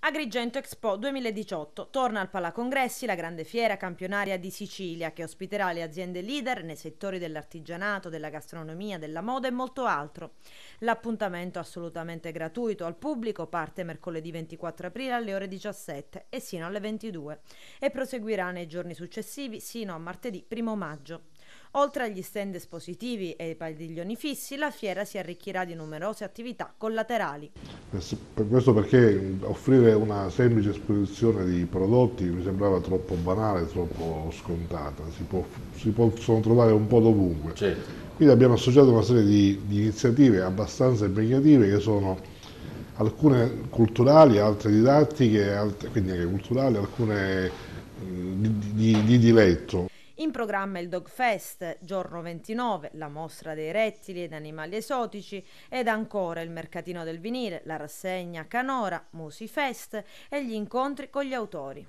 Agrigento Expo 2018 torna al Palacongressi la grande fiera campionaria di Sicilia che ospiterà le aziende leader nei settori dell'artigianato, della gastronomia, della moda e molto altro. L'appuntamento assolutamente gratuito al pubblico parte mercoledì 24 aprile alle ore 17 e sino alle 22 e proseguirà nei giorni successivi sino a martedì 1 maggio. Oltre agli stand espositivi e ai padiglioni fissi, la fiera si arricchirà di numerose attività collaterali. Questo perché offrire una semplice esposizione di prodotti mi sembrava troppo banale, troppo scontata, si, può, si possono trovare un po' dovunque. Certo. Quindi abbiamo associato una serie di, di, iniziative abbastanza impegnative che sono alcune culturali, altre didattiche, altre, quindi anche culturali, alcune di, di, di diletto. In programma il Dog Fest, giorno 29, la mostra dei rettili ed animali esotici ed ancora il mercatino del vinile, la rassegna Canora, Musi Fest e gli incontri con gli autori.